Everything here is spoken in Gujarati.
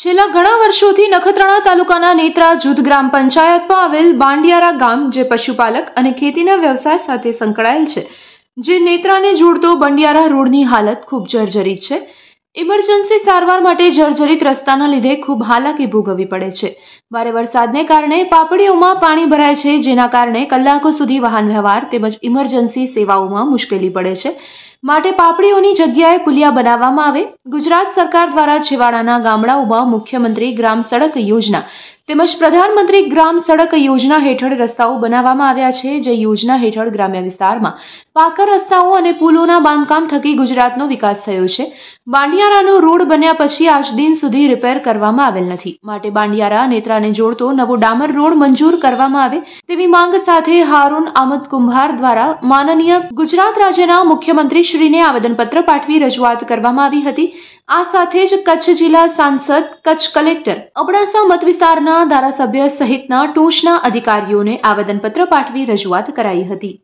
છેલ્લા ઘણા વર્ષોથી નખત્રાણા તાલુકાના નેત્રા જૂથ ગ્રામ પંચાયતમાં આવેલ બાંડિયારા ગામ જે પશુપાલક અને ખેતીના વ્યવસાય સાથે સંકળાયેલ છે જે નેત્રાને જોડતો બંડિયારા રોડની હાલત ખૂબ જર્જરિત છે ઇમરજન્સી સારવાર માટે જર્જરિત રસ્તાના લીધે ખૂબ હાલાકી ભોગવવી પડે છે ભારે વરસાદને કારણે પાપડીઓમાં પાણી ભરાય છે જેના કારણે કલાકો સુધી વાહન વ્યવહાર તેમજ ઇમરજન્સી સેવાઓમાં મુશ્કેલી પડે છે માટે પાપડીઓની જગ્યાએ પુલિયા બનાવવામાં આવે ગુજરાત સરકાર દ્વારા છેવાડાના ગામડાઓમાં મુખ્યમંત્રી ગ્રામ સડક યોજના તેમજ પ્રધાનમંત્રી ગ્રામ સડક યોજના હેઠળ રસ્તાઓ બનાવવામાં આવ્યા છે જે યોજના હેઠળ ગ્રામ્ય વિસ્તારમાં પાકા રસ્તાઓ અને પુલોના બાંધકામ થકી ગુજરાતનો વિકાસ થયો છે બાંડિયારાનો રોડ બન્યા પછી આજ દિન સુધી રિપેર કરવામાં આવેલ નથી માટે બાંડિયારા નેત્રાને જોડતો નવો ડામર રોડ મંજૂર કરવામાં આવે તેવી માંગ સાથે હારૂન આમદ કુંભાર દ્વારા માનનીય ગુજરાત રાજ્યના મુખ્યમંત્રી શ્રીને આવેદનપત્ર પાઠવી રજૂઆત કરવામાં આવી હતી આ સાથે જ કચ્છ જિલ્લા સાંસદ કચ્છ કલેક્ટર અબડાસા મત વિસ્તારના ધારાસભ્ય સહિતના ટોચના અધિકારીઓને આવેદનપત્ર પાઠવી રજૂઆત કરાઈ હતી